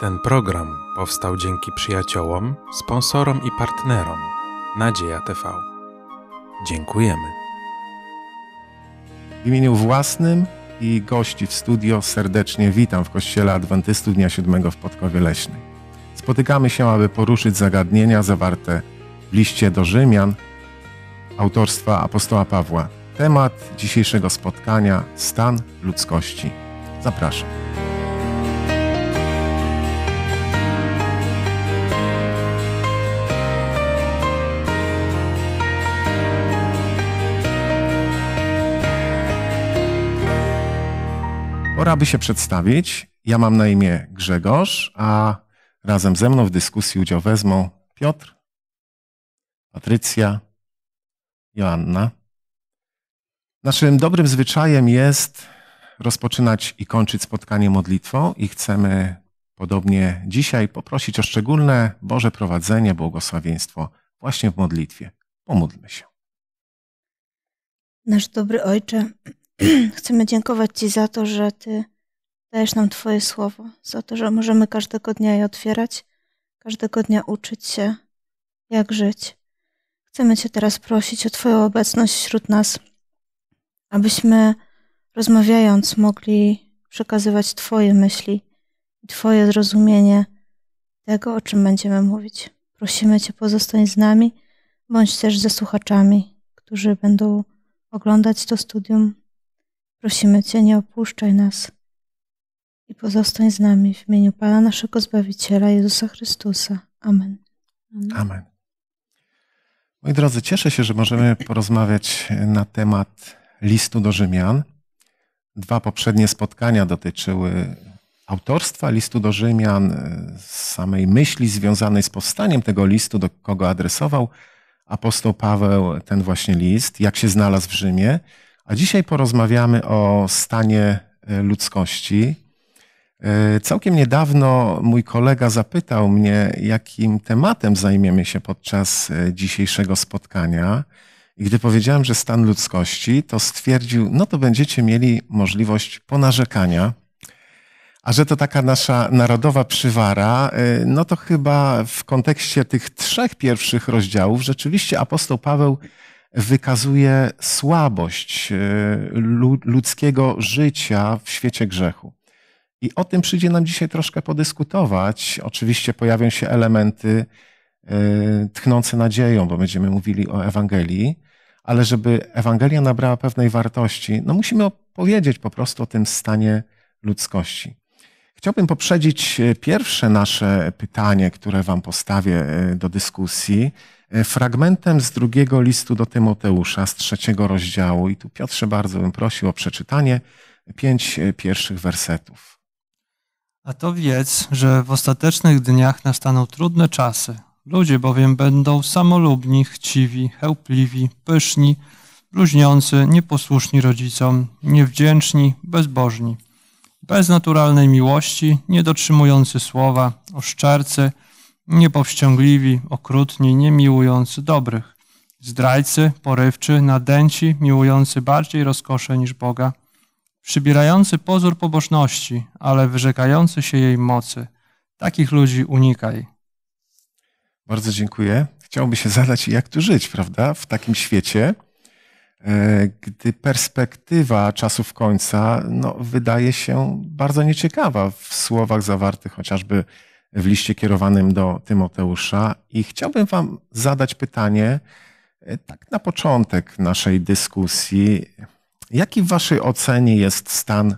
Ten program powstał dzięki przyjaciołom, sponsorom i partnerom Nadzieja TV. Dziękujemy. W imieniu własnym i gości w studio serdecznie witam w Kościele Adwentystów Dnia Siódmego w Podkowie Leśnej. Spotykamy się, aby poruszyć zagadnienia zawarte w liście do Rzymian autorstwa apostoła Pawła. Temat dzisiejszego spotkania stan ludzkości. Zapraszam. Pora, by się przedstawić. Ja mam na imię Grzegorz, a razem ze mną w dyskusji udział wezmą Piotr, Patrycja, Joanna. Naszym dobrym zwyczajem jest rozpoczynać i kończyć spotkanie modlitwą i chcemy podobnie dzisiaj poprosić o szczególne Boże prowadzenie, błogosławieństwo właśnie w modlitwie. Pomódlmy się. Nasz dobry Ojcze, Chcemy dziękować Ci za to, że Ty dajesz nam Twoje słowo, za to, że możemy każdego dnia je otwierać, każdego dnia uczyć się, jak żyć. Chcemy Cię teraz prosić o Twoją obecność wśród nas, abyśmy rozmawiając mogli przekazywać Twoje myśli i Twoje zrozumienie tego, o czym będziemy mówić. Prosimy Cię, pozostań z nami, bądź też ze słuchaczami, którzy będą oglądać to studium Prosimy Cię, nie opuszczaj nas i pozostań z nami w imieniu Pana naszego Zbawiciela Jezusa Chrystusa. Amen. Amen. Amen. Moi drodzy, cieszę się, że możemy porozmawiać na temat listu do Rzymian. Dwa poprzednie spotkania dotyczyły autorstwa listu do Rzymian, samej myśli związanej z powstaniem tego listu, do kogo adresował apostoł Paweł ten właśnie list, jak się znalazł w Rzymie. A dzisiaj porozmawiamy o stanie e, ludzkości. E, całkiem niedawno mój kolega zapytał mnie, jakim tematem zajmiemy się podczas e, dzisiejszego spotkania. I gdy powiedziałem, że stan ludzkości, to stwierdził, no to będziecie mieli możliwość ponarzekania. A że to taka nasza narodowa przywara, no to chyba w kontekście tych trzech pierwszych rozdziałów rzeczywiście apostoł Paweł wykazuje słabość e, ludzkiego życia w świecie grzechu. I o tym przyjdzie nam dzisiaj troszkę podyskutować. Oczywiście pojawią się elementy e, tchnące nadzieją, bo będziemy mówili o Ewangelii, ale żeby Ewangelia nabrała pewnej wartości, no musimy opowiedzieć po prostu o tym stanie ludzkości. Chciałbym poprzedzić e, pierwsze nasze pytanie, które Wam postawię do dyskusji E, fragmentem z drugiego listu do Tymoteusza, z trzeciego rozdziału. I tu Piotrze bardzo bym prosił o przeczytanie pięć e, pierwszych wersetów. A to wiedz, że w ostatecznych dniach nastaną trudne czasy. Ludzie bowiem będą samolubni, chciwi, chełpliwi, pyszni, bluźniący, nieposłuszni rodzicom, niewdzięczni, bezbożni, bez naturalnej miłości, niedotrzymujący słowa, oszczercy, niepowściągliwi, okrutni, niemiłujący dobrych, zdrajcy, porywczy, nadęci, miłujący bardziej rozkosze niż Boga, przybierający pozór pobożności, ale wyrzekający się jej mocy. Takich ludzi unikaj. Bardzo dziękuję. Chciałoby się zadać, jak tu żyć, prawda, w takim świecie, e, gdy perspektywa czasów końca no, wydaje się bardzo nieciekawa w słowach zawartych chociażby w liście kierowanym do Tymoteusza i chciałbym Wam zadać pytanie, e, tak na początek naszej dyskusji, jaki w Waszej ocenie jest stan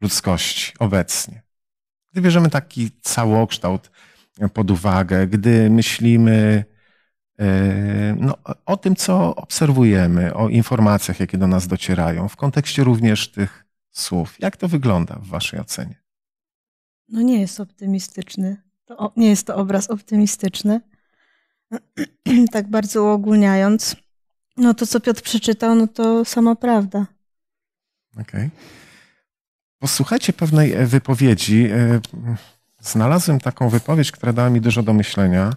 ludzkości obecnie? Gdy bierzemy taki całokształt e, pod uwagę, gdy myślimy e, no, o tym, co obserwujemy, o informacjach, jakie do nas docierają, w kontekście również tych słów, jak to wygląda w Waszej ocenie? no nie jest optymistyczny. To nie jest to obraz optymistyczny. tak bardzo uogólniając, no to co Piotr przeczytał, no to sama prawda. Okej. Okay. Posłuchajcie pewnej e, wypowiedzi. E, znalazłem taką wypowiedź, która dała mi dużo do myślenia.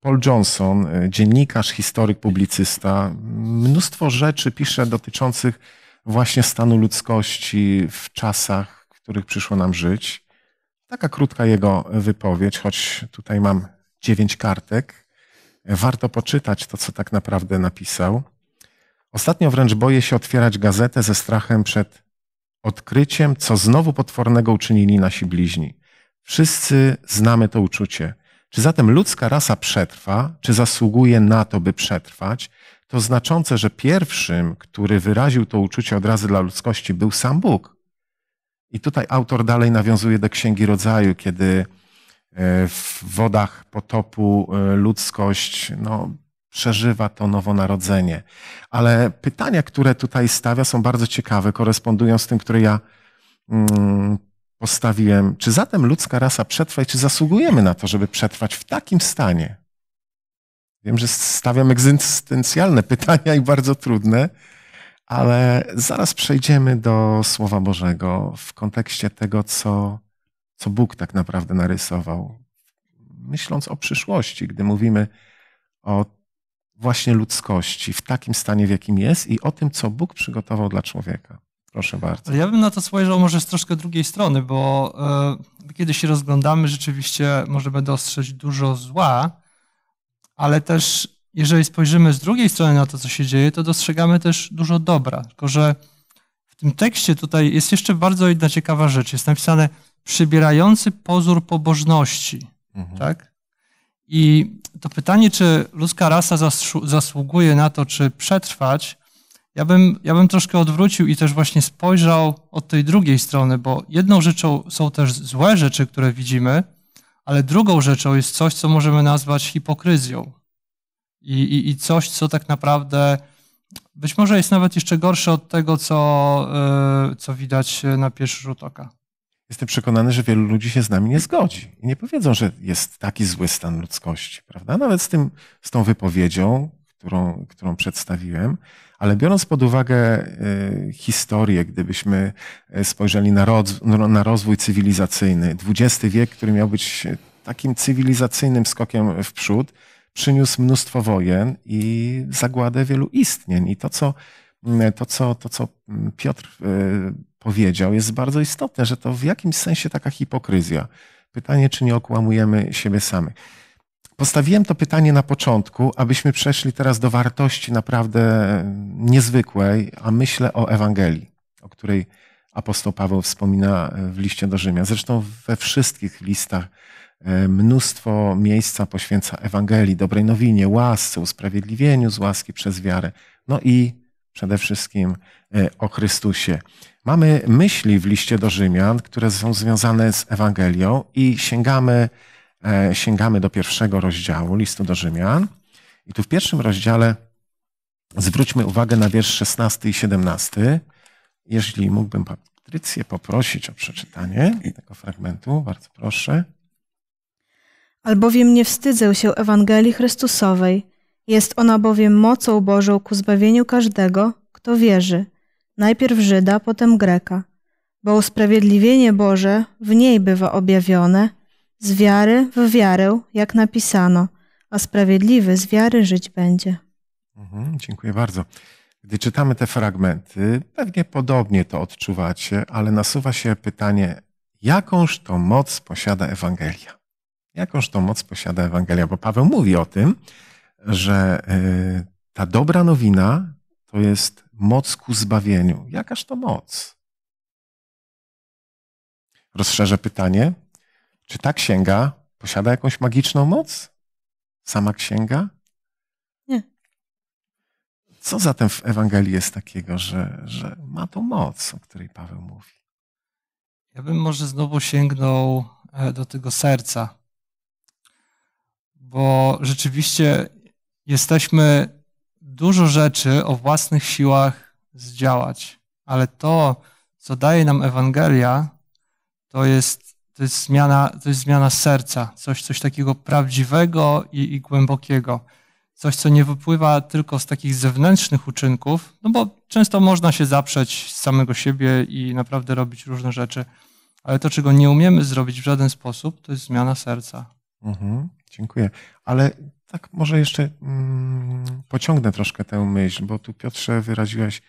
Paul Johnson, e, dziennikarz, historyk, publicysta, mnóstwo rzeczy pisze dotyczących właśnie stanu ludzkości w czasach, w których przyszło nam żyć. Taka krótka jego wypowiedź, choć tutaj mam dziewięć kartek. Warto poczytać to, co tak naprawdę napisał. Ostatnio wręcz boję się otwierać gazetę ze strachem przed odkryciem, co znowu potwornego uczynili nasi bliźni. Wszyscy znamy to uczucie. Czy zatem ludzka rasa przetrwa, czy zasługuje na to, by przetrwać? To znaczące, że pierwszym, który wyraził to uczucie od razu dla ludzkości, był sam Bóg. I tutaj autor dalej nawiązuje do Księgi Rodzaju, kiedy e, w wodach potopu e, ludzkość no, przeżywa to nowonarodzenie. Ale pytania, które tutaj stawia, są bardzo ciekawe, korespondują z tym, które ja mm, postawiłem. Czy zatem ludzka rasa przetrwa i czy zasługujemy na to, żeby przetrwać w takim stanie? Wiem, że stawiam egzystencjalne pytania i bardzo trudne, ale zaraz przejdziemy do Słowa Bożego w kontekście tego, co, co Bóg tak naprawdę narysował. Myśląc o przyszłości, gdy mówimy o właśnie ludzkości w takim stanie, w jakim jest i o tym, co Bóg przygotował dla człowieka. Proszę bardzo. Ja bym na to spojrzał może z troszkę drugiej strony, bo y, kiedy się rozglądamy, rzeczywiście możemy dostrzec dużo zła, ale też jeżeli spojrzymy z drugiej strony na to, co się dzieje, to dostrzegamy też dużo dobra. Tylko, że w tym tekście tutaj jest jeszcze bardzo jedna ciekawa rzecz. Jest napisane przybierający pozór pobożności. Mhm. Tak? I to pytanie, czy ludzka rasa zasługuje na to, czy przetrwać, ja bym, ja bym troszkę odwrócił i też właśnie spojrzał od tej drugiej strony, bo jedną rzeczą są też złe rzeczy, które widzimy, ale drugą rzeczą jest coś, co możemy nazwać hipokryzją i, i, i coś, co tak naprawdę być może jest nawet jeszcze gorsze od tego, co, y, co widać na pierwszy rzut oka. Jestem przekonany, że wielu ludzi się z nami nie zgodzi i nie powiedzą, że jest taki zły stan ludzkości, prawda? Nawet z, tym, z tą wypowiedzią, którą, którą przedstawiłem, ale biorąc pod uwagę y, historię, gdybyśmy y, spojrzeli na, roz, no, na rozwój cywilizacyjny, XX wiek, który miał być takim cywilizacyjnym skokiem w przód, przyniósł mnóstwo wojen i zagładę wielu istnień. I to, co, mm, to, co, to, co mm, Piotr y, powiedział, jest bardzo istotne, że to w jakimś sensie taka hipokryzja. Pytanie, czy nie okłamujemy siebie samych. Postawiłem to pytanie na początku, abyśmy przeszli teraz do wartości naprawdę niezwykłej, a myślę o Ewangelii, o której apostoł Paweł wspomina y, w liście do Rzymia. Zresztą we wszystkich listach E, mnóstwo miejsca poświęca Ewangelii, dobrej nowinie, łasce, usprawiedliwieniu z łaski przez wiarę. No i przede wszystkim e, o Chrystusie. Mamy myśli w liście do Rzymian, które są związane z Ewangelią i sięgamy, e, sięgamy do pierwszego rozdziału listu do Rzymian. I tu w pierwszym rozdziale zwróćmy uwagę na wiersz 16 i 17. Jeśli mógłbym Patrycję poprosić o przeczytanie tego fragmentu, bardzo proszę albowiem nie wstydzę się Ewangelii Chrystusowej. Jest ona bowiem mocą Bożą ku zbawieniu każdego, kto wierzy, najpierw Żyda, potem Greka, bo usprawiedliwienie Boże w niej bywa objawione, z wiary w wiarę, jak napisano, a sprawiedliwy z wiary żyć będzie. Mhm, dziękuję bardzo. Gdy czytamy te fragmenty, pewnie podobnie to odczuwacie, ale nasuwa się pytanie, jakąż to moc posiada Ewangelia? jakąż tą moc posiada Ewangelia, bo Paweł mówi o tym, że y, ta dobra nowina to jest moc ku zbawieniu. Jakaż to moc? Rozszerzę pytanie. Czy ta księga posiada jakąś magiczną moc? Sama księga? Nie. Co zatem w Ewangelii jest takiego, że, że ma tą moc, o której Paweł mówi? Ja bym może znowu sięgnął e, do tego serca bo rzeczywiście jesteśmy dużo rzeczy o własnych siłach zdziałać, ale to, co daje nam Ewangelia, to jest, to jest, zmiana, to jest zmiana serca, coś, coś takiego prawdziwego i, i głębokiego. Coś, co nie wypływa tylko z takich zewnętrznych uczynków, no bo często można się zaprzeć z samego siebie i naprawdę robić różne rzeczy, ale to, czego nie umiemy zrobić w żaden sposób, to jest zmiana serca. Mhm, dziękuję. Ale tak może jeszcze mm, pociągnę troszkę tę myśl, bo tu Piotrze wyraziłeś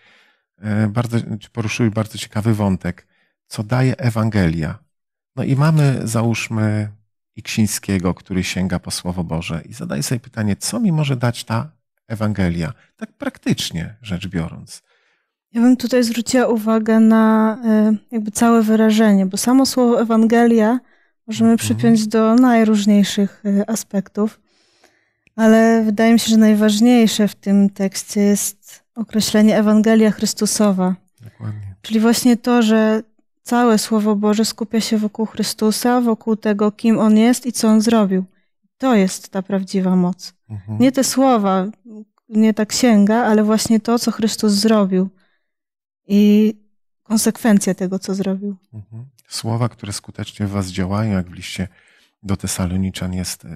e, bardzo, czy poruszyłeś bardzo ciekawy wątek, co daje Ewangelia. No i mamy, załóżmy, Iksińskiego, który sięga po Słowo Boże i zadaje sobie pytanie, co mi może dać ta Ewangelia, tak praktycznie rzecz biorąc. Ja bym tutaj zwróciła uwagę na e, jakby całe wyrażenie, bo samo słowo Ewangelia Możemy mhm. przypiąć do najróżniejszych y, aspektów, ale wydaje mi się, że najważniejsze w tym tekście jest określenie Ewangelia Chrystusowa. Dokładnie. Czyli właśnie to, że całe Słowo Boże skupia się wokół Chrystusa, wokół tego, kim On jest i co On zrobił. To jest ta prawdziwa moc. Mhm. Nie te słowa, nie ta księga, ale właśnie to, co Chrystus zrobił. I konsekwencje tego, co zrobił. Mhm. Słowa, które skutecznie w was działają, jak w liście do Tesaloniczan jest e,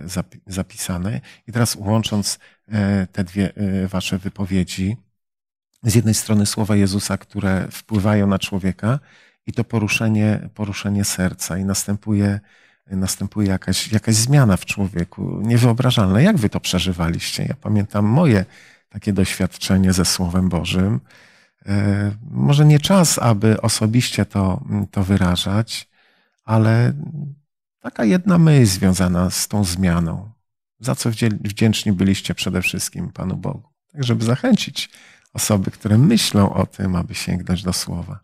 zapisane. I teraz łącząc e, te dwie e, wasze wypowiedzi, z jednej strony słowa Jezusa, które wpływają na człowieka, i to poruszenie, poruszenie serca, i następuje, następuje jakaś, jakaś zmiana w człowieku, niewyobrażalna. Jak wy to przeżywaliście? Ja pamiętam moje takie doświadczenie ze Słowem Bożym E, może nie czas, aby osobiście to, mm, to wyrażać, ale taka jedna myśl związana z tą zmianą, za co wdzięczni byliście przede wszystkim Panu Bogu. Tak, żeby zachęcić osoby, które myślą o tym, aby sięgnąć do słowa.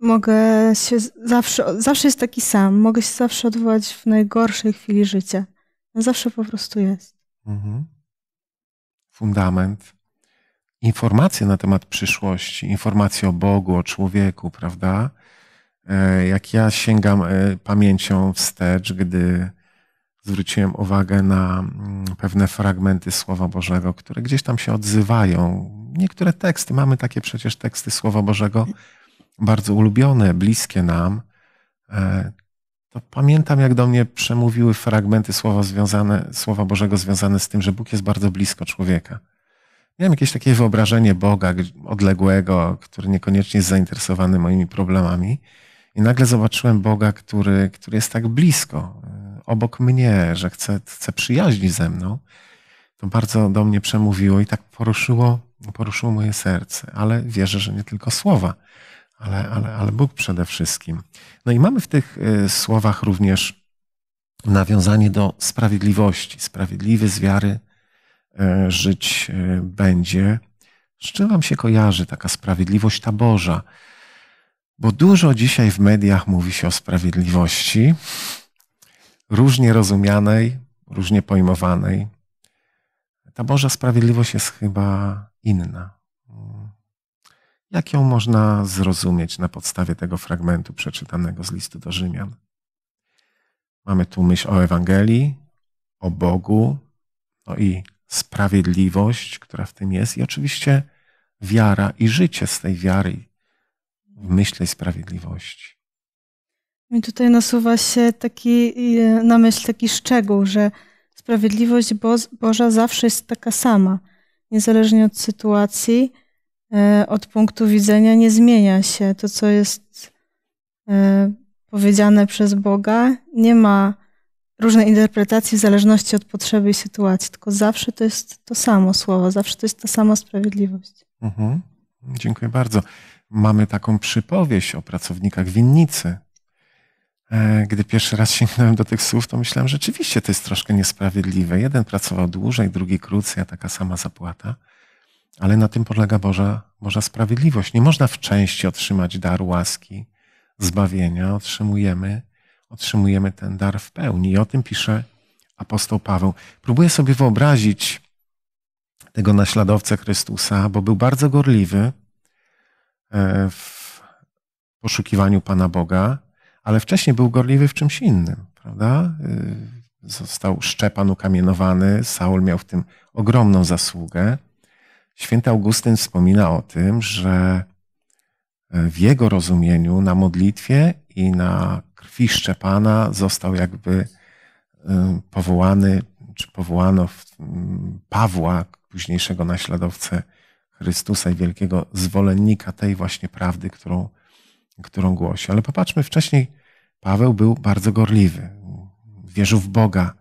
Mogę się zawsze, zawsze jest taki sam, mogę się zawsze odwołać w najgorszej chwili życia. No zawsze po prostu jest. Mhm. Fundament informacje na temat przyszłości, informacje o Bogu, o człowieku, prawda? E, jak ja sięgam e, pamięcią wstecz, gdy zwróciłem uwagę na mm, pewne fragmenty Słowa Bożego, które gdzieś tam się odzywają. Niektóre teksty, mamy takie przecież teksty Słowa Bożego, bardzo ulubione, bliskie nam. E, to pamiętam, jak do mnie przemówiły fragmenty Słowa, związane, Słowa Bożego związane z tym, że Bóg jest bardzo blisko człowieka Miałem jakieś takie wyobrażenie Boga odległego, który niekoniecznie jest zainteresowany moimi problemami. I nagle zobaczyłem Boga, który, który jest tak blisko, e, obok mnie, że chce, chce przyjaźni ze mną. To bardzo do mnie przemówiło i tak poruszyło, poruszyło moje serce. Ale wierzę, że nie tylko słowa, ale, ale, ale Bóg przede wszystkim. No i mamy w tych e, słowach również nawiązanie do sprawiedliwości. Sprawiedliwy z wiary E, żyć e, będzie. Z czym wam się kojarzy taka sprawiedliwość ta Boża? Bo dużo dzisiaj w mediach mówi się o sprawiedliwości, różnie rozumianej, różnie pojmowanej. Ta Boża sprawiedliwość jest chyba inna. Jak ją można zrozumieć na podstawie tego fragmentu przeczytanego z listu do Rzymian? Mamy tu myśl o Ewangelii, o Bogu, no i sprawiedliwość, która w tym jest, i oczywiście wiara i życie z tej wiary, myślę sprawiedliwości. Mi tutaj nasuwa się taki, e, na myśl taki szczegół, że sprawiedliwość Bo Boża zawsze jest taka sama. Niezależnie od sytuacji, e, od punktu widzenia nie zmienia się. To, co jest e, powiedziane przez Boga, nie ma różne interpretacje w zależności od potrzeby i sytuacji, tylko zawsze to jest to samo słowo, zawsze to jest ta sama sprawiedliwość. Mhm. Dziękuję bardzo. Mamy taką przypowieść o pracownikach winnicy. E, gdy pierwszy raz sięgnąłem do tych słów, to myślałem, że rzeczywiście to jest troszkę niesprawiedliwe. Jeden pracował dłużej, drugi krócej, a taka sama zapłata. Ale na tym polega Boża, Boża sprawiedliwość. Nie można w części otrzymać dar łaski, zbawienia. Otrzymujemy otrzymujemy ten dar w pełni. I o tym pisze apostoł Paweł. Próbuję sobie wyobrazić tego naśladowcę Chrystusa, bo był bardzo gorliwy e, w poszukiwaniu Pana Boga, ale wcześniej był gorliwy w czymś innym, prawda? E, został Szczepan ukamienowany, Saul miał w tym ogromną zasługę. Święty Augustyn wspomina o tym, że e, w jego rozumieniu na modlitwie i na fiszcze Pana został jakby y, powołany, czy powołano mm, Pawła, późniejszego naśladowcę Chrystusa i wielkiego zwolennika tej właśnie prawdy, którą, którą głosi. Ale popatrzmy, wcześniej Paweł był bardzo gorliwy, wierzył w Boga,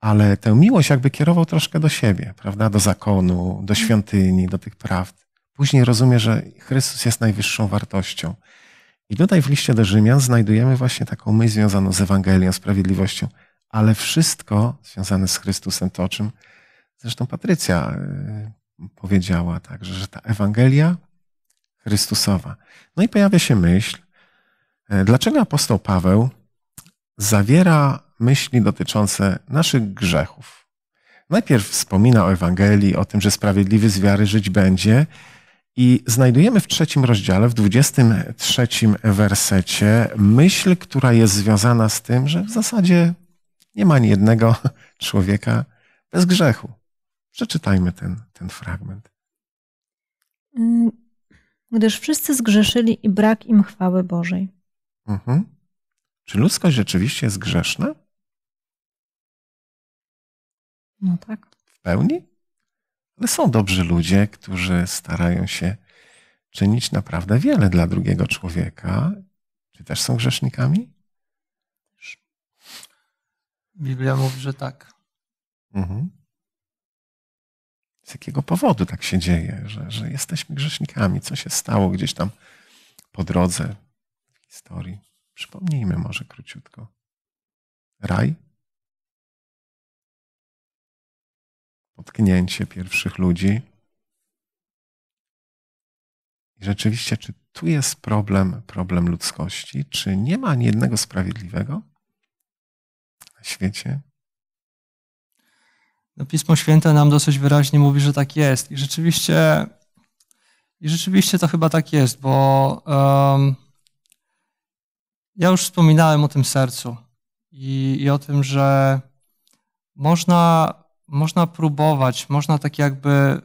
ale tę miłość jakby kierował troszkę do siebie, prawda? Do zakonu, do świątyni, do tych prawd. Później rozumie, że Chrystus jest najwyższą wartością. I tutaj w liście do Rzymian znajdujemy właśnie taką myśl związaną z Ewangelią, sprawiedliwością, ale wszystko związane z Chrystusem, to o czym zresztą Patrycja y, powiedziała także, że ta Ewangelia Chrystusowa. No i pojawia się myśl, y, dlaczego apostoł Paweł zawiera myśli dotyczące naszych grzechów. Najpierw wspomina o Ewangelii, o tym, że sprawiedliwy z wiary żyć będzie, i znajdujemy w trzecim rozdziale, w 23 wersecie, myśl, która jest związana z tym, że w zasadzie nie ma ani jednego człowieka bez grzechu. Przeczytajmy ten, ten fragment. Mm, gdyż wszyscy zgrzeszyli i brak im chwały Bożej. Mhm. Czy ludzkość rzeczywiście jest grzeszna? No tak. W pełni? Ale są dobrzy ludzie, którzy starają się czynić naprawdę wiele dla drugiego człowieka. Czy też są grzesznikami? Biblia mówi, że tak. Mhm. Z jakiego powodu tak się dzieje, że, że jesteśmy grzesznikami? Co się stało gdzieś tam po drodze w historii? Przypomnijmy może króciutko. Raj? potknięcie pierwszych ludzi. I rzeczywiście, czy tu jest problem, problem ludzkości? Czy nie ma ani jednego sprawiedliwego na świecie? No, Pismo Święte nam dosyć wyraźnie mówi, że tak jest. I rzeczywiście, i rzeczywiście to chyba tak jest, bo um, ja już wspominałem o tym sercu i, i o tym, że można można próbować, można tak jakby,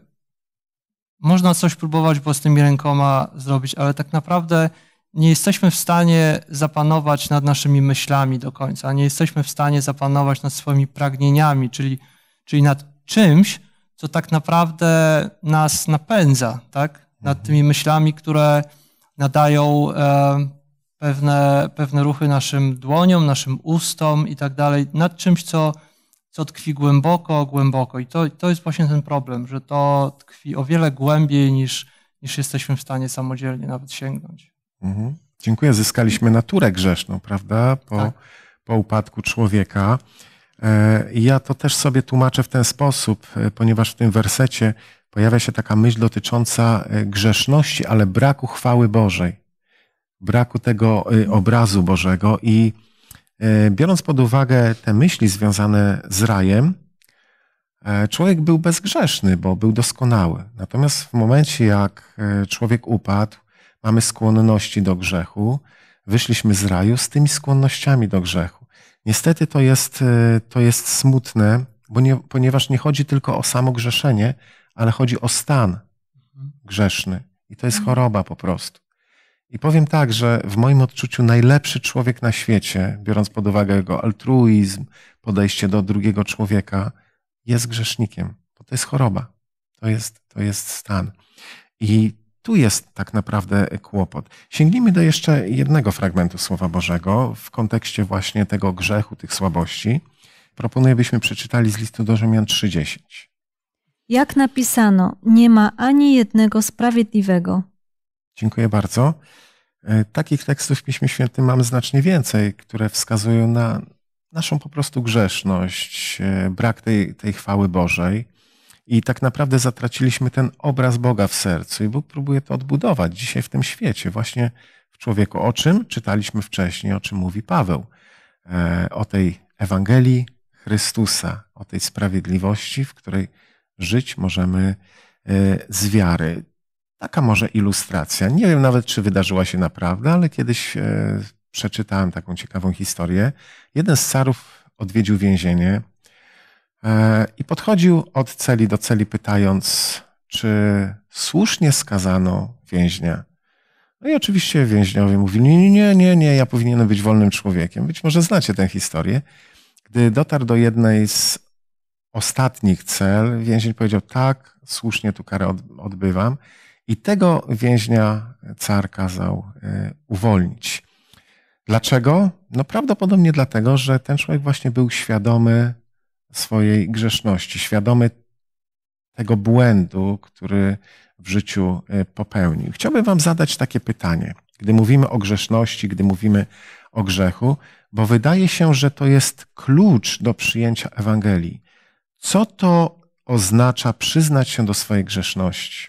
można coś próbować własnymi rękoma zrobić, ale tak naprawdę nie jesteśmy w stanie zapanować nad naszymi myślami do końca, nie jesteśmy w stanie zapanować nad swoimi pragnieniami, czyli, czyli nad czymś, co tak naprawdę nas napędza, tak? Nad mhm. tymi myślami, które nadają e, pewne, pewne ruchy naszym dłoniom, naszym ustom i tak dalej, nad czymś, co to tkwi głęboko, głęboko. I to, to jest właśnie ten problem, że to tkwi o wiele głębiej niż, niż jesteśmy w stanie samodzielnie nawet sięgnąć. Mhm. Dziękuję. Zyskaliśmy naturę grzeszną, prawda? Po, tak. po upadku człowieka. E, ja to też sobie tłumaczę w ten sposób, e, ponieważ w tym wersecie pojawia się taka myśl dotycząca e, grzeszności, ale braku chwały Bożej, braku tego obrazu Bożego i E, biorąc pod uwagę te myśli związane z rajem, e, człowiek był bezgrzeszny, bo był doskonały. Natomiast w momencie, jak e, człowiek upadł, mamy skłonności do grzechu, wyszliśmy z raju z tymi skłonnościami do grzechu. Niestety to jest, to jest smutne, bo nie, ponieważ nie chodzi tylko o samo grzeszenie, ale chodzi o stan mhm. grzeszny. I to jest mhm. choroba po prostu. I powiem tak, że w moim odczuciu najlepszy człowiek na świecie, biorąc pod uwagę jego altruizm, podejście do drugiego człowieka, jest grzesznikiem, bo to jest choroba, to jest, to jest stan. I tu jest tak naprawdę kłopot. Sięgnijmy do jeszcze jednego fragmentu Słowa Bożego w kontekście właśnie tego grzechu, tych słabości. Proponuję, byśmy przeczytali z listu do Rzymian 3:10. Jak napisano, nie ma ani jednego sprawiedliwego Dziękuję bardzo. E, takich tekstów w Piśmie Świętym mamy znacznie więcej, które wskazują na naszą po prostu grzeszność, e, brak tej, tej chwały Bożej. I tak naprawdę zatraciliśmy ten obraz Boga w sercu, i Bóg próbuje to odbudować dzisiaj w tym świecie, właśnie w człowieku. O czym czytaliśmy wcześniej, o czym mówi Paweł? E, o tej Ewangelii Chrystusa, o tej sprawiedliwości, w której żyć możemy z wiary. Taka może ilustracja. Nie wiem nawet, czy wydarzyła się naprawdę, ale kiedyś e, przeczytałem taką ciekawą historię. Jeden z carów odwiedził więzienie e, i podchodził od celi do celi, pytając, czy słusznie skazano więźnia. No i oczywiście więźniowie mówili, nie, nie, nie, nie, ja powinienem być wolnym człowiekiem. Być może znacie tę historię. Gdy dotarł do jednej z ostatnich cel, więzień powiedział, tak, słusznie tu karę odbywam. I tego więźnia car kazał e, uwolnić. Dlaczego? No prawdopodobnie dlatego, że ten człowiek właśnie był świadomy swojej grzeszności, świadomy tego błędu, który w życiu e, popełnił. Chciałbym Wam zadać takie pytanie, gdy mówimy o grzeszności, gdy mówimy o grzechu, bo wydaje się, że to jest klucz do przyjęcia Ewangelii. Co to oznacza przyznać się do swojej grzeszności?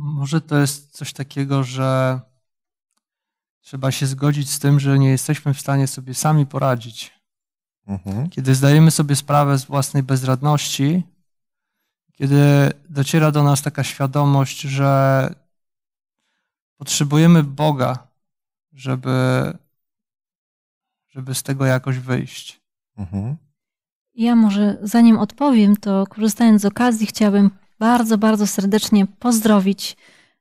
Może to jest coś takiego, że trzeba się zgodzić z tym, że nie jesteśmy w stanie sobie sami poradzić. Mhm. Kiedy zdajemy sobie sprawę z własnej bezradności, kiedy dociera do nas taka świadomość, że potrzebujemy Boga, żeby, żeby z tego jakoś wyjść. Mhm. Ja może zanim odpowiem, to korzystając z okazji, chciałabym bardzo, bardzo serdecznie pozdrowić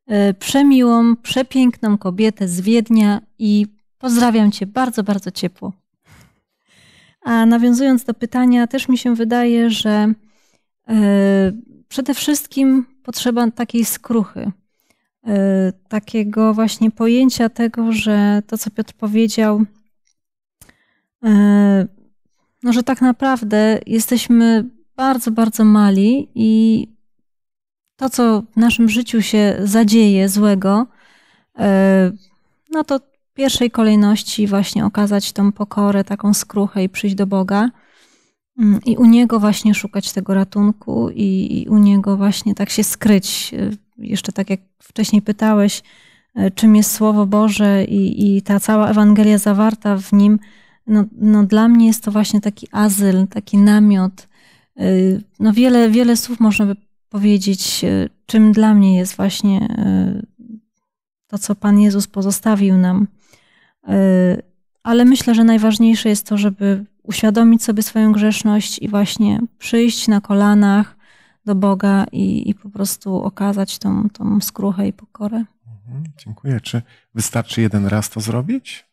e, przemiłą, przepiękną kobietę z Wiednia i pozdrawiam Cię bardzo, bardzo ciepło. A nawiązując do pytania, też mi się wydaje, że e, przede wszystkim potrzeba takiej skruchy, e, takiego właśnie pojęcia tego, że to, co Piotr powiedział, no, że tak naprawdę jesteśmy bardzo, bardzo mali i to, co w naszym życiu się zadzieje złego, e, no to w pierwszej kolejności właśnie okazać tą pokorę, taką skruchę i przyjść do Boga. Mm, I u Niego właśnie szukać tego ratunku, i, i u Niego właśnie tak się skryć. E, jeszcze tak jak wcześniej pytałeś, e, czym jest Słowo Boże i, i ta cała Ewangelia zawarta w nim, no, no dla mnie jest to właśnie taki azyl, taki namiot. No wiele, wiele słów można by powiedzieć, e, czym dla mnie jest właśnie e, to, co Pan Jezus pozostawił nam. E, ale myślę, że najważniejsze jest to, żeby uświadomić sobie swoją grzeszność i właśnie przyjść na kolanach do Boga i, i po prostu okazać tą, tą skruchę i pokorę. Mhm, dziękuję. Czy wystarczy jeden raz to zrobić?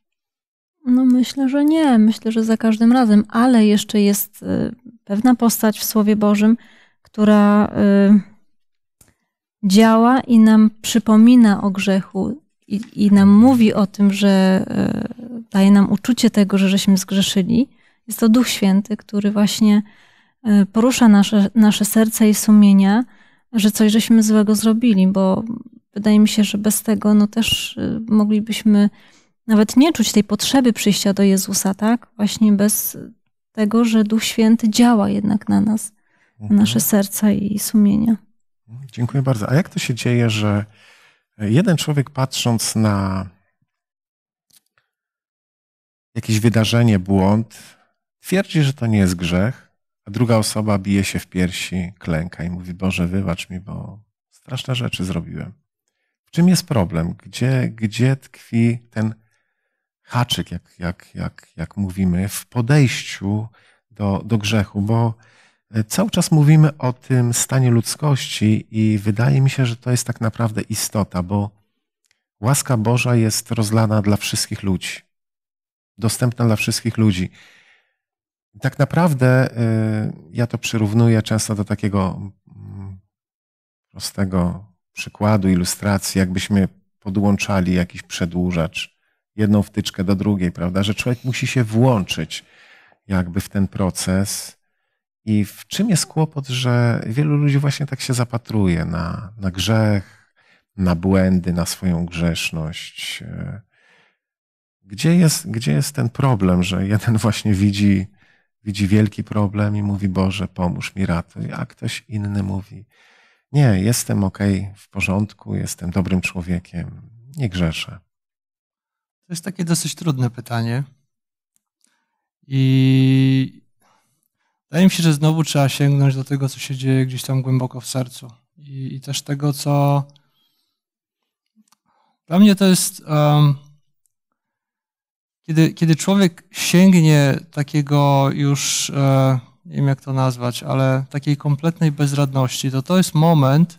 No myślę, że nie. Myślę, że za każdym razem, ale jeszcze jest pewna postać w Słowie Bożym, która y, działa i nam przypomina o grzechu i, i nam mhm. mówi o tym, że y, daje nam uczucie tego, że żeśmy zgrzeszyli. Jest to Duch Święty, który właśnie y, porusza nasze, nasze serce i sumienia, że coś żeśmy złego zrobili, bo wydaje mi się, że bez tego no też moglibyśmy nawet nie czuć tej potrzeby przyjścia do Jezusa, tak? Właśnie bez tego, że Duch Święty działa jednak na nas. Mhm. nasze serca i sumienia. Mhm, dziękuję bardzo. A jak to się dzieje, że jeden człowiek patrząc na jakieś wydarzenie, błąd, twierdzi, że to nie jest grzech, a druga osoba bije się w piersi, klęka i mówi: Boże, wybacz mi, bo straszne rzeczy zrobiłem. W czym jest problem? Gdzie, gdzie tkwi ten haczyk, jak, jak, jak, jak mówimy, w podejściu do, do grzechu? Bo E, cały czas mówimy o tym stanie ludzkości i wydaje mi się, że to jest tak naprawdę istota, bo łaska Boża jest rozlana dla wszystkich ludzi, dostępna dla wszystkich ludzi. Tak naprawdę e, ja to przyrównuję często do takiego mm, prostego przykładu, ilustracji, jakbyśmy podłączali jakiś przedłużacz, jedną wtyczkę do drugiej, prawda? Że człowiek musi się włączyć jakby w ten proces, i w czym jest kłopot, że wielu ludzi właśnie tak się zapatruje na, na grzech, na błędy, na swoją grzeszność? Gdzie jest, gdzie jest ten problem, że jeden właśnie widzi, widzi wielki problem i mówi: Boże, pomóż mi, ratuj, a ktoś inny mówi: Nie, jestem ok, w porządku, jestem dobrym człowiekiem, nie grzeszę. To jest takie dosyć trudne pytanie. I Wydaje mi się, że znowu trzeba sięgnąć do tego, co się dzieje gdzieś tam głęboko w sercu. I, i też tego, co. Dla mnie to jest. Um, kiedy, kiedy człowiek sięgnie takiego już, e, nie wiem jak to nazwać, ale takiej kompletnej bezradności, to to jest moment,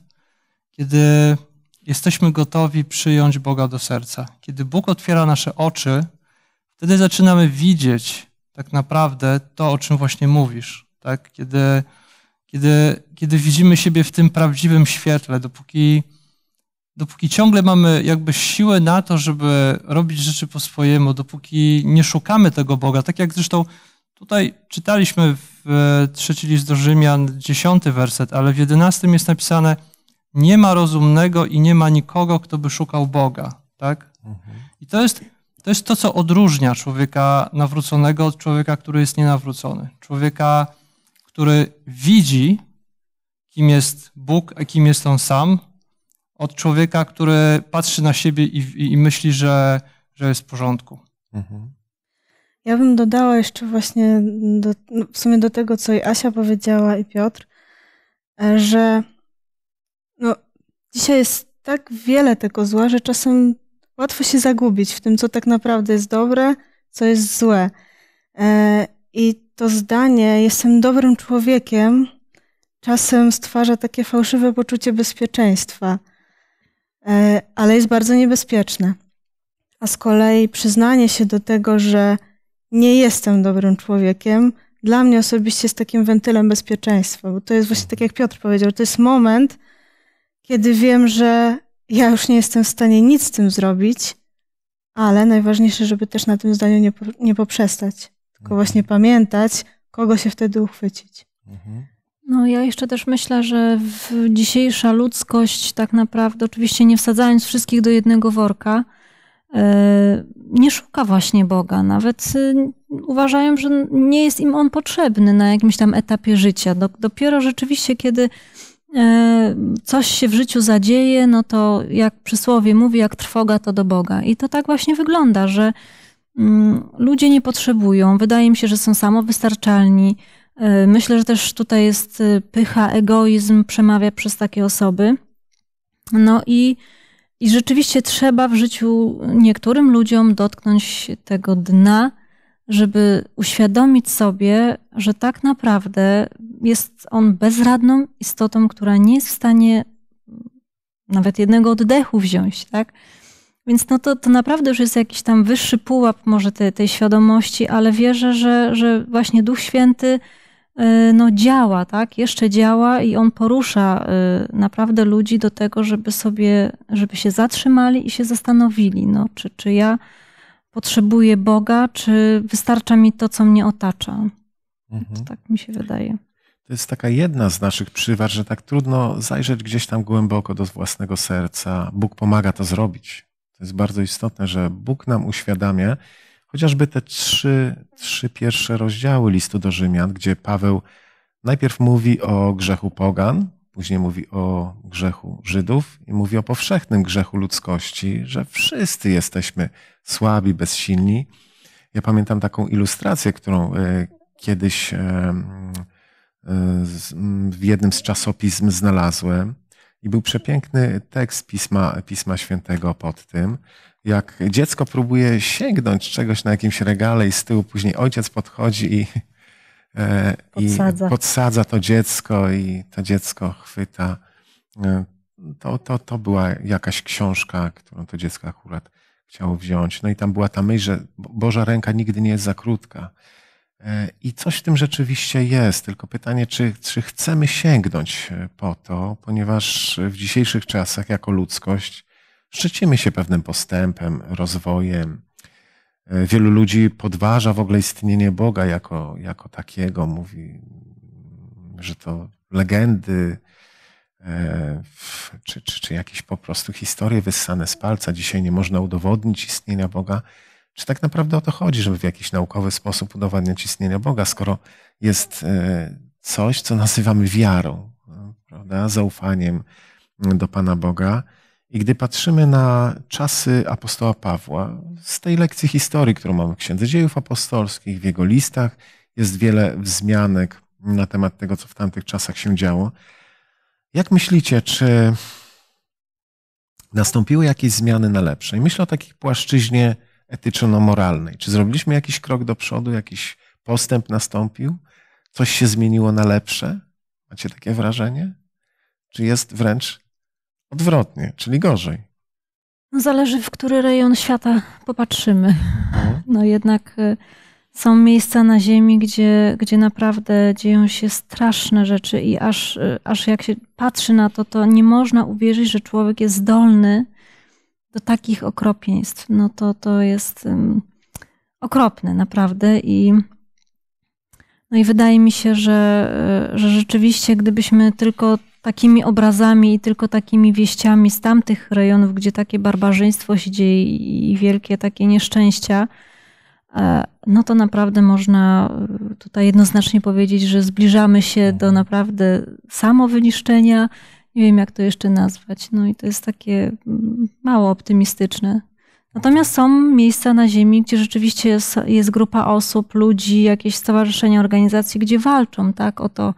kiedy jesteśmy gotowi przyjąć Boga do serca. Kiedy Bóg otwiera nasze oczy, wtedy zaczynamy widzieć tak naprawdę to, o czym właśnie mówisz tak? Kiedy, kiedy, kiedy widzimy siebie w tym prawdziwym świetle, dopóki, dopóki ciągle mamy jakby siłę na to, żeby robić rzeczy po swojemu, dopóki nie szukamy tego Boga, tak jak zresztą tutaj czytaliśmy w e, trzeci list do Rzymian, dziesiąty werset, ale w jedenastym jest napisane nie ma rozumnego i nie ma nikogo, kto by szukał Boga, tak? Mhm. I to jest, to jest to, co odróżnia człowieka nawróconego od człowieka, który jest nienawrócony. Człowieka, który widzi, kim jest Bóg, a kim jest on sam, od człowieka, który patrzy na siebie i, i, i myśli, że, że jest w porządku. Mhm. Ja bym dodała jeszcze właśnie do, no, w sumie do tego, co i Asia powiedziała, i Piotr, e, że no, dzisiaj jest tak wiele tego zła, że czasem łatwo się zagubić w tym, co tak naprawdę jest dobre, co jest złe. E, i to zdanie, jestem dobrym człowiekiem, czasem stwarza takie fałszywe poczucie bezpieczeństwa, e, ale jest bardzo niebezpieczne. A z kolei przyznanie się do tego, że nie jestem dobrym człowiekiem, dla mnie osobiście jest takim wentylem bezpieczeństwa, bo to jest właśnie tak jak Piotr powiedział, to jest moment, kiedy wiem, że ja już nie jestem w stanie nic z tym zrobić, ale najważniejsze, żeby też na tym zdaniu nie, nie poprzestać tylko właśnie pamiętać, kogo się wtedy uchwycić. Mhm. No, ja jeszcze też myślę, że dzisiejsza ludzkość tak naprawdę, oczywiście nie wsadzając wszystkich do jednego worka, e, nie szuka właśnie Boga. Nawet y, uważają, że nie jest im on potrzebny na jakimś tam etapie życia. Dopiero rzeczywiście, kiedy e, coś się w życiu zadzieje, no to jak przysłowie mówi, jak trwoga, to do Boga. I to tak właśnie wygląda, że Mm, ludzie nie potrzebują. Wydaje mi się, że są samowystarczalni. E, myślę, że też tutaj jest e, pycha, egoizm przemawia przez takie osoby. No i, i rzeczywiście trzeba w życiu niektórym ludziom dotknąć tego dna, żeby uświadomić sobie, że tak naprawdę jest on bezradną istotą, która nie jest w stanie nawet jednego oddechu wziąć, tak? Więc no to, to naprawdę już jest jakiś tam wyższy pułap może tej, tej świadomości, ale wierzę, że, że właśnie Duch Święty y, no działa, tak? Jeszcze działa i on porusza y, naprawdę ludzi do tego, żeby sobie, żeby się zatrzymali i się zastanowili, no, czy, czy ja potrzebuję Boga, czy wystarcza mi to, co mnie otacza. Mhm. To tak mi się wydaje. To jest taka jedna z naszych przywar, że tak trudno zajrzeć gdzieś tam głęboko do własnego serca. Bóg pomaga to zrobić jest bardzo istotne, że Bóg nam uświadamia chociażby te trzy, trzy pierwsze rozdziały listu do Rzymian, gdzie Paweł najpierw mówi o grzechu pogan, później mówi o grzechu Żydów i mówi o powszechnym grzechu ludzkości, że wszyscy jesteśmy słabi, bezsilni. Ja pamiętam taką ilustrację, którą e, kiedyś e, w jednym z czasopism znalazłem i był przepiękny tekst Pisma, Pisma Świętego pod tym, jak dziecko próbuje sięgnąć czegoś na jakimś regale i z tyłu później ojciec podchodzi i, e, podsadza. podsadza to dziecko i to dziecko chwyta. E, to, to, to była jakaś książka, którą to dziecko akurat chciało wziąć. No i tam była ta myśl, że Boża ręka nigdy nie jest za krótka. E, I coś w tym rzeczywiście jest, tylko pytanie, czy, czy chcemy sięgnąć e, po to, ponieważ w dzisiejszych czasach jako ludzkość szczycimy się pewnym postępem, rozwojem. E, wielu ludzi podważa w ogóle istnienie Boga jako, jako takiego, mówi, że to legendy, czy, czy, czy jakieś po prostu historie wyssane z palca. Dzisiaj nie można udowodnić istnienia Boga. Czy tak naprawdę o to chodzi, żeby w jakiś naukowy sposób udowadniać istnienie Boga, skoro jest e, coś, co nazywamy wiarą, prawda? zaufaniem mm, do Pana Boga? I gdy patrzymy na czasy apostoła Pawła, z tej lekcji historii, którą mamy w Księdze Dziejów Apostolskich, w jego listach, jest wiele wzmianek na temat tego, co w tamtych czasach się działo. Jak myślicie, czy nastąpiły jakieś zmiany na lepsze? I myślę o takiej płaszczyźnie etyczno-moralnej. Czy zrobiliśmy jakiś krok do przodu, jakiś postęp nastąpił? Coś się zmieniło na lepsze? Macie takie wrażenie? Czy jest wręcz odwrotnie, czyli gorzej? No, zależy, w który rejon świata popatrzymy. Mhm. No jednak y, są miejsca na Ziemi, gdzie, gdzie naprawdę dzieją się straszne rzeczy, i aż, y, aż jak się patrzy na to, to nie można uwierzyć, że człowiek jest zdolny do takich okropieństw, no to to jest okropne naprawdę i no i wydaje mi się, że, e, że rzeczywiście gdybyśmy tylko takimi obrazami i tylko takimi wieściami z tamtych rejonów, gdzie takie barbarzyństwo się dzieje i wielkie takie nieszczęścia, e, no to naprawdę można e, tutaj jednoznacznie powiedzieć, że zbliżamy się do mhm. naprawdę samowyniszczenia, nie wiem jak to jeszcze nazwać. No i to jest takie mm, mało optymistyczne. Natomiast są miejsca na Ziemi, gdzie rzeczywiście jest, jest grupa osób, ludzi, jakieś stowarzyszenia, organizacje, gdzie walczą tak, o to,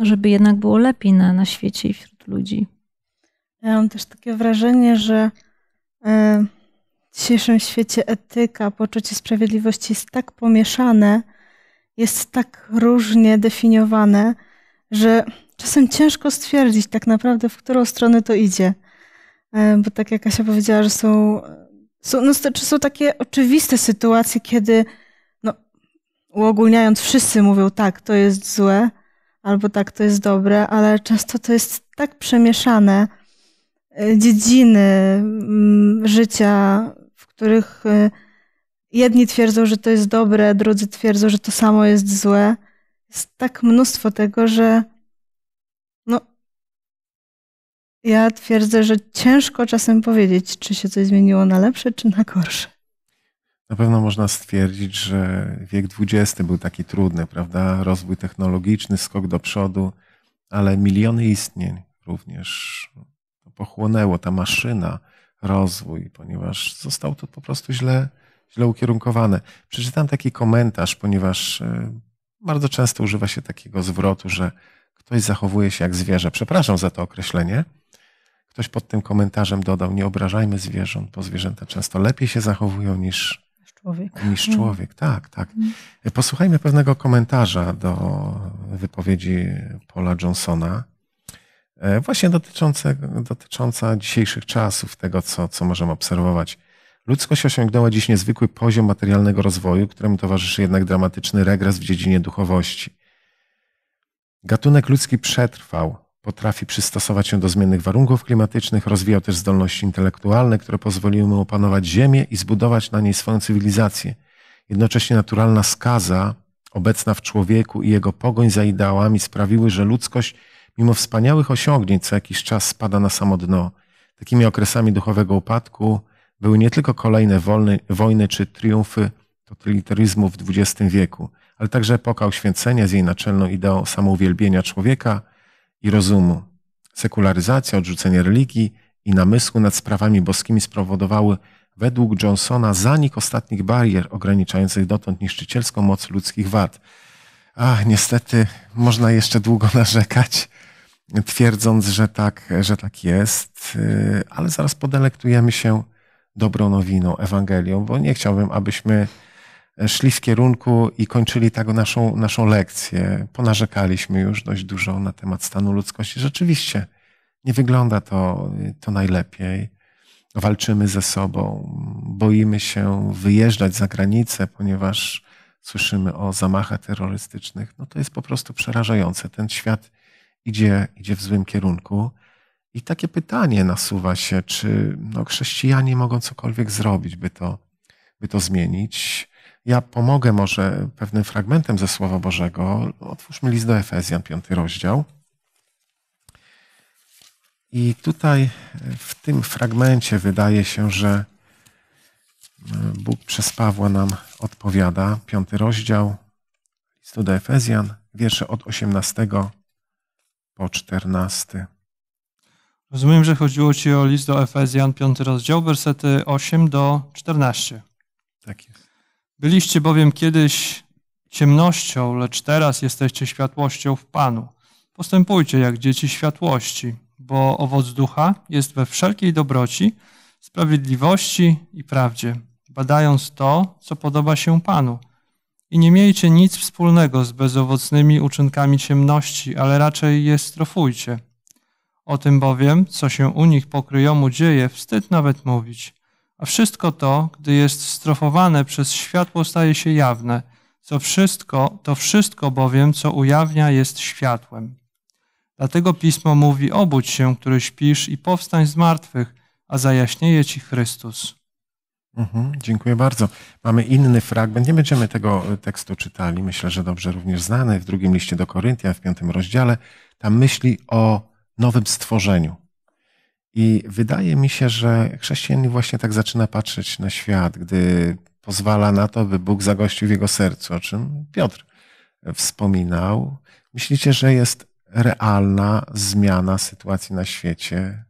żeby jednak było lepiej na, na świecie i wśród ludzi. Ja mam też takie wrażenie, że e, w dzisiejszym świecie etyka, poczucie sprawiedliwości jest tak pomieszane, jest tak różnie definiowane, że czasem ciężko stwierdzić tak naprawdę, w którą stronę to idzie. E, bo tak jak Kasia powiedziała, że są, e, są, no, to, są takie oczywiste sytuacje, kiedy no, uogólniając wszyscy mówią tak, to jest złe, albo tak, to jest dobre, ale często to jest tak przemieszane e, dziedziny życia, w których jedni twierdzą, że to jest dobre, drudzy twierdzą, że to samo jest złe. Jest tak mnóstwo tego, że Ja twierdzę, że ciężko czasem powiedzieć, czy się coś zmieniło na lepsze, czy na gorsze. Na pewno można stwierdzić, że wiek XX był taki trudny, prawda? Rozwój technologiczny, skok do przodu, ale miliony istnień również pochłonęło ta maszyna, rozwój, ponieważ został to po prostu źle, źle ukierunkowane. Przeczytam taki komentarz, ponieważ e, bardzo często używa się takiego zwrotu, że ktoś zachowuje się jak zwierzę. Przepraszam za to określenie, Ktoś pod tym komentarzem dodał, nie obrażajmy zwierząt, bo zwierzęta często lepiej się zachowują niż człowiek. Niż hmm. człowiek, tak, tak. Hmm. Posłuchajmy pewnego komentarza do wypowiedzi Paula Johnsona, e, właśnie dotyczącego dotycząca dzisiejszych czasów, tego, co, co możemy obserwować. Ludzkość osiągnęła dziś niezwykły poziom materialnego rozwoju, któremu towarzyszy jednak dramatyczny regres w dziedzinie duchowości. Gatunek ludzki przetrwał, Potrafi przystosować się do zmiennych warunków klimatycznych, rozwijał też zdolności intelektualne, które pozwoliły mu opanować Ziemię i zbudować na niej swoją cywilizację. Jednocześnie naturalna skaza obecna w człowieku i jego pogoń za ideałami sprawiły, że ludzkość, mimo wspaniałych osiągnięć, co jakiś czas spada na samo dno. Takimi okresami duchowego upadku były nie tylko kolejne wojny czy triumfy totalitaryzmu w XX wieku, ale także epoka oświęcenia z jej naczelną ideą samouwielbienia człowieka, i rozumu. Sekularyzacja, odrzucenie religii i namysłu nad sprawami boskimi spowodowały według Johnsona zanik ostatnich barier ograniczających dotąd niszczycielską moc ludzkich wad. Ach, niestety można jeszcze długo narzekać, twierdząc, że tak, że tak jest, y, ale zaraz podelektujemy się dobrą nowiną, Ewangelią, bo nie chciałbym, abyśmy szli w kierunku i kończyli tak naszą, naszą lekcję. Ponarzekaliśmy już dość dużo na temat stanu ludzkości. Rzeczywiście nie wygląda to, to najlepiej. Walczymy ze sobą, boimy się wyjeżdżać za granicę, ponieważ słyszymy o zamachach terrorystycznych. No to jest po prostu przerażające. Ten świat idzie, idzie w złym kierunku. I takie pytanie nasuwa się, czy no, chrześcijanie mogą cokolwiek zrobić, by to, by to zmienić. Ja pomogę może pewnym fragmentem ze Słowa Bożego. Otwórzmy list do Efezjan, piąty rozdział. I tutaj w tym fragmencie wydaje się, że e, Bóg przez Pawła nam odpowiada. Piąty rozdział listu do Efezjan, wiersze od 18 po 14. Rozumiem, że chodziło Ci o list do Efezjan, piąty rozdział, wersety 8 do 14. Tak jest. Byliście bowiem kiedyś ciemnością, lecz teraz jesteście światłością w Panu. Postępujcie jak dzieci światłości, bo owoc ducha jest we wszelkiej dobroci, sprawiedliwości i prawdzie, badając to, co podoba się Panu. I nie miejcie nic wspólnego z bezowocnymi uczynkami ciemności, ale raczej je strofujcie. O tym bowiem, co się u nich pokryjomu dzieje, wstyd nawet mówić. A wszystko to, gdy jest strofowane przez światło, staje się jawne. Co wszystko, to wszystko bowiem, co ujawnia, jest światłem. Dlatego Pismo mówi, obudź się, który śpisz i powstań z martwych, a zajaśnieje ci Chrystus. Mhm, dziękuję bardzo. Mamy inny fragment. Nie będziemy tego e, tekstu czytali. Myślę, że dobrze również znany w drugim liście do Koryntian, w piątym rozdziale. Tam myśli o nowym stworzeniu. I wydaje mi się, że chrześcijanin właśnie tak zaczyna patrzeć na świat, gdy pozwala na to, by Bóg zagościł w jego sercu, o czym Piotr wspominał. Myślicie, że jest realna zmiana sytuacji na świecie?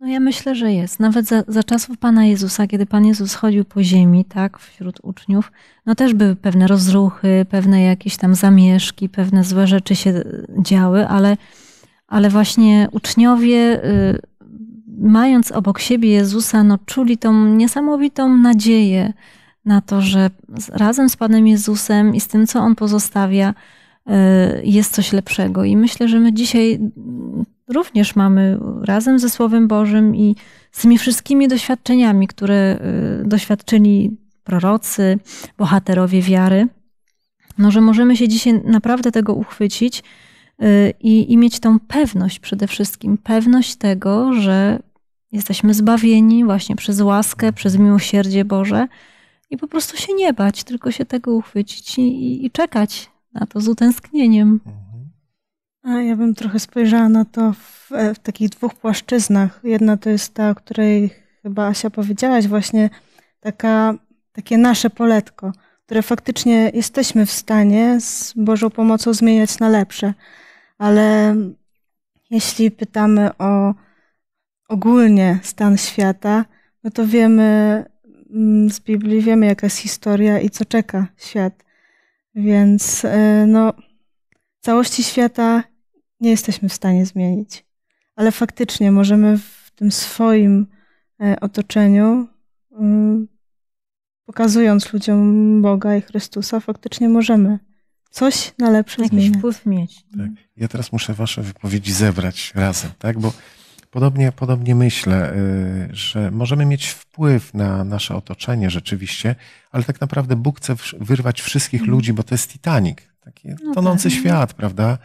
No ja myślę, że jest. Nawet za, za czasów Pana Jezusa, kiedy Pan Jezus chodził po ziemi, tak, wśród uczniów, no też były pewne rozruchy, pewne jakieś tam zamieszki, pewne złe rzeczy się działy, ale, ale właśnie uczniowie y, mając obok siebie Jezusa, no czuli tą niesamowitą nadzieję na to, że razem z Panem Jezusem i z tym, co On pozostawia, e, jest coś lepszego. I myślę, że my dzisiaj również mamy razem ze Słowem Bożym i z tymi wszystkimi doświadczeniami, które e, doświadczyli prorocy, bohaterowie wiary, no, że możemy się dzisiaj naprawdę tego uchwycić e, i, i mieć tą pewność przede wszystkim, pewność tego, że Jesteśmy zbawieni właśnie przez łaskę, przez miłosierdzie Boże i po prostu się nie bać, tylko się tego uchwycić i, i, i czekać na to z utęsknieniem. Mhm. A ja bym trochę spojrzała na to w, e, w, takich dwóch płaszczyznach. Jedna to jest ta, o której chyba Asia powiedziałaś, właśnie taka, takie nasze poletko, które faktycznie jesteśmy w stanie z Bożą pomocą zmieniać na lepsze. Ale jeśli pytamy o ogólnie stan świata, no to wiemy mm, z Biblii, wiemy jaka jest historia i co czeka świat. Więc e, no, całości świata nie jesteśmy w stanie zmienić. Ale faktycznie możemy w tym swoim e, otoczeniu, mm, pokazując ludziom Boga i Chrystusa, faktycznie możemy coś na lepsze Jakiś wpływ mieć. Tak. Ja teraz muszę wasze wypowiedzi zebrać razem, tak? Bo Podobnie, podobnie myślę, y, że możemy mieć wpływ na nasze otoczenie rzeczywiście, ale tak naprawdę Bóg chce wyrwać wszystkich mhm. ludzi, bo to jest Titanic, taki no tak. tonący świat, prawda?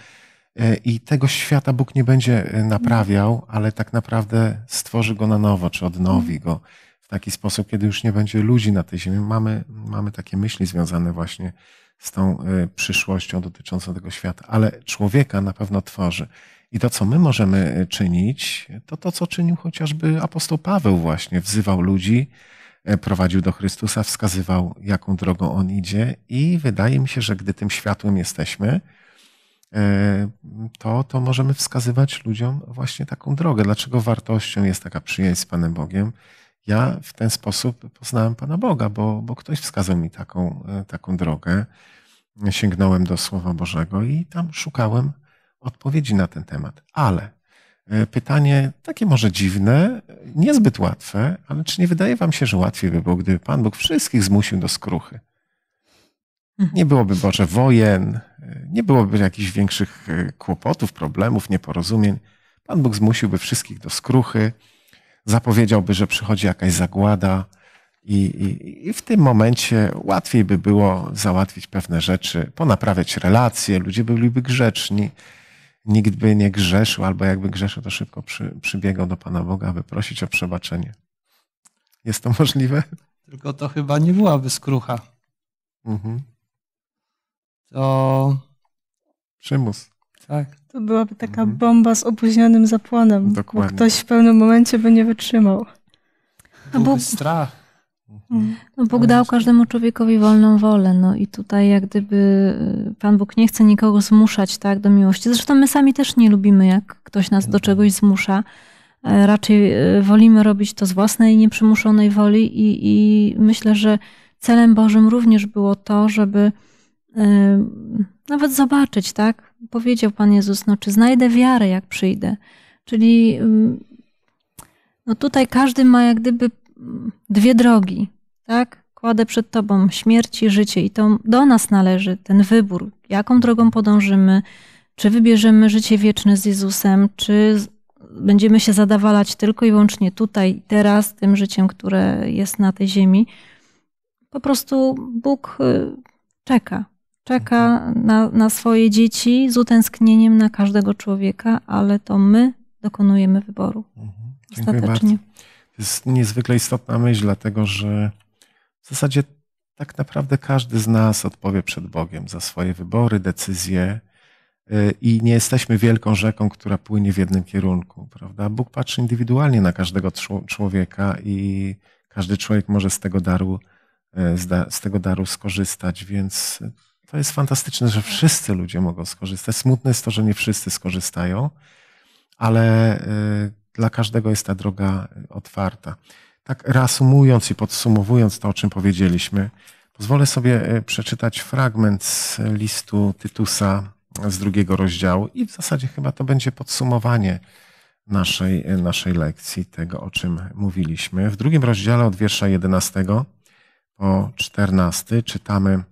Y, I tego świata Bóg nie będzie y, mhm. naprawiał, ale tak naprawdę stworzy go na nowo, czy odnowi mhm. go w taki sposób, kiedy już nie będzie ludzi na tej ziemi. Mamy, mamy takie myśli związane właśnie z tą przyszłością dotyczącą tego świata, ale człowieka na pewno tworzy. I to, co my możemy e, czynić, to to, co czynił chociażby apostoł Paweł właśnie. Wzywał ludzi, e, prowadził do Chrystusa, wskazywał, jaką drogą on idzie, i wydaje mi się, że gdy tym światłem jesteśmy, e, to, to możemy wskazywać ludziom właśnie taką drogę. Dlaczego wartością jest taka przyjaźń z Panem Bogiem? Ja w ten sposób poznałem Pana Boga, bo, bo ktoś wskazał mi taką, taką drogę. Sięgnąłem do Słowa Bożego i tam szukałem odpowiedzi na ten temat. Ale e, pytanie takie może dziwne, niezbyt łatwe, ale czy nie wydaje wam się, że łatwiej by było, gdyby Pan Bóg wszystkich zmusił do skruchy? Mhm. Nie byłoby Boże wojen, e, nie byłoby jakichś większych e, kłopotów, problemów, nieporozumień. Pan Bóg zmusiłby wszystkich do skruchy, zapowiedziałby, że przychodzi jakaś zagłada, i, i, i w tym momencie łatwiej by było załatwić pewne rzeczy, ponaprawiać relacje, ludzie byliby grzeczni, nikt by nie grzeszył, albo jakby grzeszył, to szybko przy, przybiegał do Pana Boga, aby prosić o przebaczenie. Jest to możliwe? Tylko to chyba nie byłaby skrucha. Mhm. To. Przymus. Tak. To byłaby taka mhm. bomba z opóźnionym zapłonem. Dokładnie. Bo ktoś w pewnym momencie by nie wytrzymał. Byłby Bóg... strach. Mhm. Mm. No Bóg dał każdemu człowiekowi wolną wolę, no i tutaj jak gdyby y, Pan Bóg nie chce nikogo zmuszać tak do miłości. Zresztą my sami też nie lubimy, jak ktoś nas do mhm. czegoś zmusza. E, raczej y, wolimy robić to z własnej nieprzymuszonej woli i, i myślę, że celem Bożym również było to, żeby y, nawet zobaczyć, tak? Powiedział Pan Jezus, no czy znajdę wiarę, jak przyjdę? Czyli mm, no tutaj każdy ma jak gdyby dwie drogi, tak? Kładę przed Tobą śmierć i życie, i to do nas należy ten wybór, jaką drogą podążymy, czy wybierzemy życie wieczne z Jezusem, czy będziemy się zadawalać tylko i wyłącznie tutaj, teraz, tym życiem, które jest na tej ziemi. Po prostu Bóg y, czeka. Czeka na, na swoje dzieci z utęsknieniem na każdego człowieka, ale to my dokonujemy wyboru. Mhm. Ostatecznie jest niezwykle istotna myśl, dlatego że w zasadzie tak naprawdę każdy z nas odpowie przed Bogiem za swoje wybory, decyzje y, i nie jesteśmy wielką rzeką, która płynie w jednym kierunku, prawda? Bóg patrzy indywidualnie na każdego człowieka i każdy człowiek może z tego daru, y, z tego daru skorzystać, więc to jest fantastyczne, że wszyscy ludzie mogą skorzystać. Smutne jest to, że nie wszyscy skorzystają, ale y, dla każdego jest ta droga y, otwarta. Tak reasumując i podsumowując to, o czym powiedzieliśmy, pozwolę sobie y, przeczytać fragment z listu Tytusa z drugiego rozdziału i w zasadzie chyba to będzie podsumowanie naszej, y, naszej lekcji, tego o czym mówiliśmy. W drugim rozdziale od wiersza 11 po 14 czytamy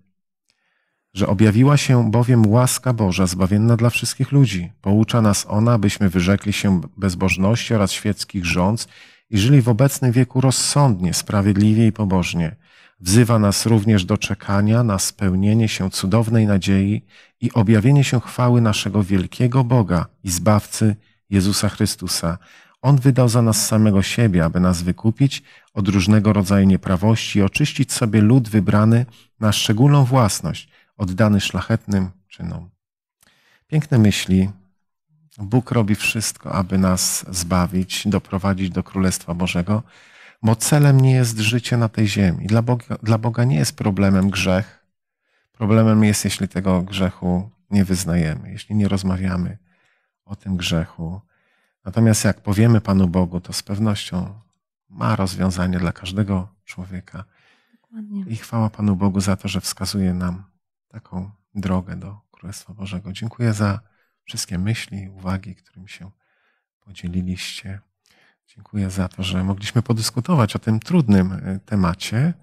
że objawiła się bowiem łaska Boża zbawienna dla wszystkich ludzi. Poucza nas ona, byśmy wyrzekli się bezbożności oraz świeckich rządz i żyli w obecnym wieku rozsądnie, sprawiedliwie i pobożnie. Wzywa nas również do czekania na spełnienie się cudownej nadziei i objawienie się chwały naszego wielkiego Boga i Zbawcy Jezusa Chrystusa. On wydał za nas samego siebie, aby nas wykupić od różnego rodzaju nieprawości i oczyścić sobie lud wybrany na szczególną własność – oddany szlachetnym czynom. Piękne myśli. Bóg robi wszystko, aby nas zbawić, doprowadzić do Królestwa Bożego, bo celem nie jest życie na tej ziemi. Dla Boga, dla Boga nie jest problemem grzech. Problemem jest, jeśli tego grzechu nie wyznajemy, jeśli nie rozmawiamy o tym grzechu. Natomiast jak powiemy Panu Bogu, to z pewnością ma rozwiązanie dla każdego człowieka. Dokładnie. I chwała Panu Bogu za to, że wskazuje nam taką drogę do Królestwa Bożego. Dziękuję za wszystkie myśli i uwagi, którymi się podzieliliście. Dziękuję za to, że mogliśmy podyskutować o tym trudnym e, temacie.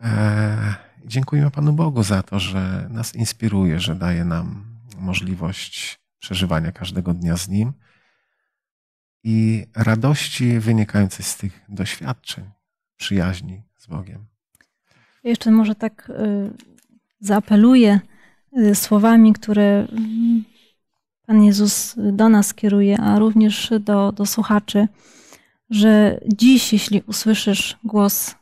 E, dziękujemy Panu Bogu za to, że nas inspiruje, że daje nam możliwość przeżywania każdego dnia z Nim i radości wynikającej z tych doświadczeń, przyjaźni z Bogiem. Jeszcze może tak y, zaapeluję y, słowami, które mm, Pan Jezus do nas kieruje, a również do, do słuchaczy, że dziś, jeśli usłyszysz głos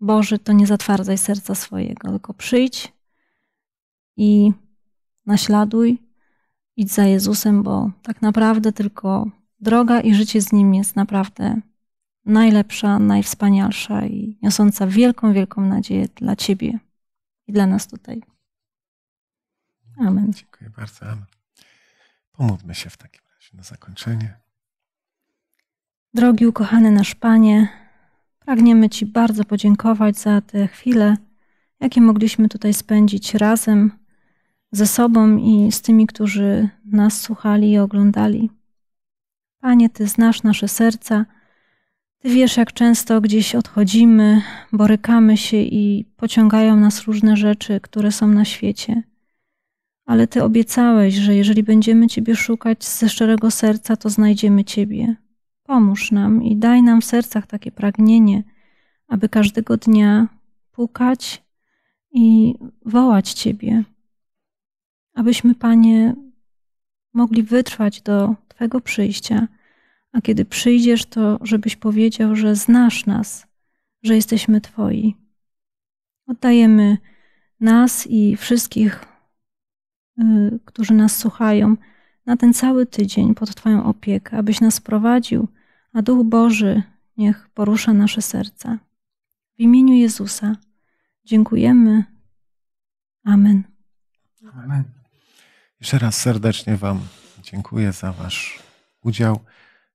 Boży, to nie zatwardzaj serca swojego, tylko przyjdź i naśladuj, idź za Jezusem, bo tak naprawdę tylko droga i życie z Nim jest naprawdę najlepsza, najwspanialsza i niosąca wielką, wielką nadzieję dla Ciebie i dla nas tutaj. Amen. Dziękuję bardzo. Amen. Pomódlmy się w takim razie na zakończenie. Drogi ukochany nasz Panie, pragniemy Ci bardzo podziękować za te chwile, jakie mogliśmy tutaj spędzić razem ze sobą i z tymi, którzy nas słuchali i oglądali. Panie, Ty znasz nasze serca ty wiesz, jak często gdzieś odchodzimy, borykamy się i pociągają nas różne rzeczy, które są na świecie. Ale Ty obiecałeś, że jeżeli będziemy Ciebie szukać ze szczerego serca, to znajdziemy Ciebie. Pomóż nam i daj nam w sercach takie pragnienie, aby każdego dnia pukać i wołać Ciebie. Abyśmy, Panie, mogli wytrwać do Twego przyjścia a kiedy przyjdziesz, to żebyś powiedział, że znasz nas, że jesteśmy Twoi. Oddajemy nas i wszystkich, y, którzy nas słuchają, na ten cały tydzień pod Twoją opiekę, abyś nas prowadził, a Duch Boży niech porusza nasze serca. W imieniu Jezusa dziękujemy. Amen. Amen. Jeszcze raz serdecznie Wam dziękuję za Wasz udział.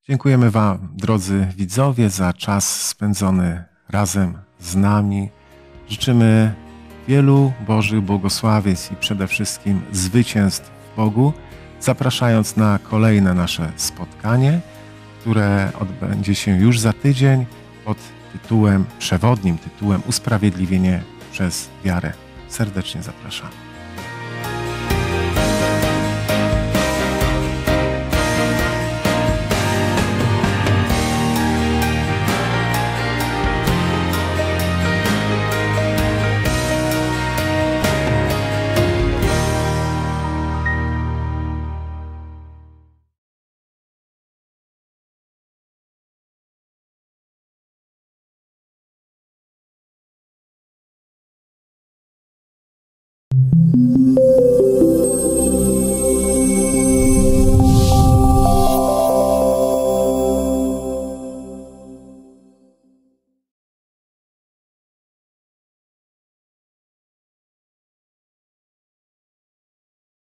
Dziękujemy Wam, drodzy widzowie, za czas spędzony razem z nami. Życzymy wielu Bożych błogosławiec i przede wszystkim zwycięstw w Bogu, zapraszając na kolejne nasze spotkanie, które odbędzie się już za tydzień pod tytułem przewodnim, tytułem Usprawiedliwienie przez wiarę. Serdecznie zapraszam.